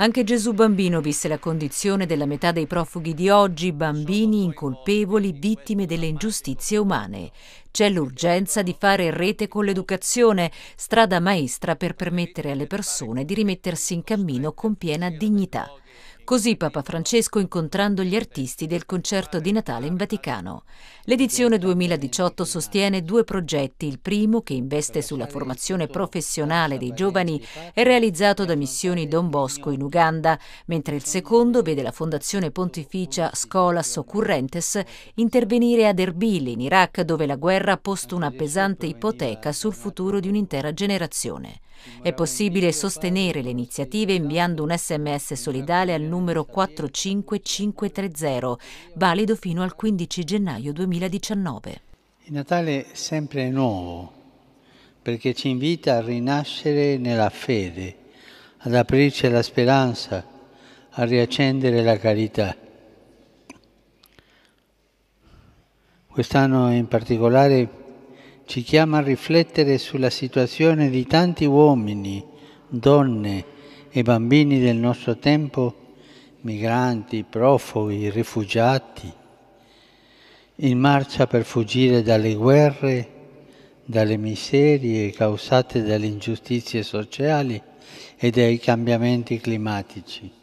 Anche Gesù bambino visse la condizione della metà dei profughi di oggi, bambini incolpevoli, vittime delle ingiustizie umane. C'è l'urgenza di fare rete con l'educazione, strada maestra per permettere alle persone di rimettersi in cammino con piena dignità. Così Papa Francesco incontrando gli artisti del concerto di Natale in Vaticano. L'edizione 2018 sostiene due progetti. Il primo, che investe sulla formazione professionale dei giovani, è realizzato da Missioni Don Bosco in Uganda, mentre il secondo vede la Fondazione Pontificia Scolas Occurrentes intervenire ad Erbil in Iraq, dove la guerra ha posto una pesante ipoteca sul futuro di un'intera generazione. È possibile sostenere le iniziative inviando un sms solidale al numero numero 45530, valido fino al 15 gennaio 2019. Il Natale è sempre nuovo perché ci invita a rinascere nella fede, ad aprirci alla speranza, a riaccendere la carità. Quest'anno in particolare ci chiama a riflettere sulla situazione di tanti uomini, donne e bambini del nostro tempo migranti, profughi, rifugiati, in marcia per fuggire dalle guerre, dalle miserie causate dalle ingiustizie sociali e dai cambiamenti climatici.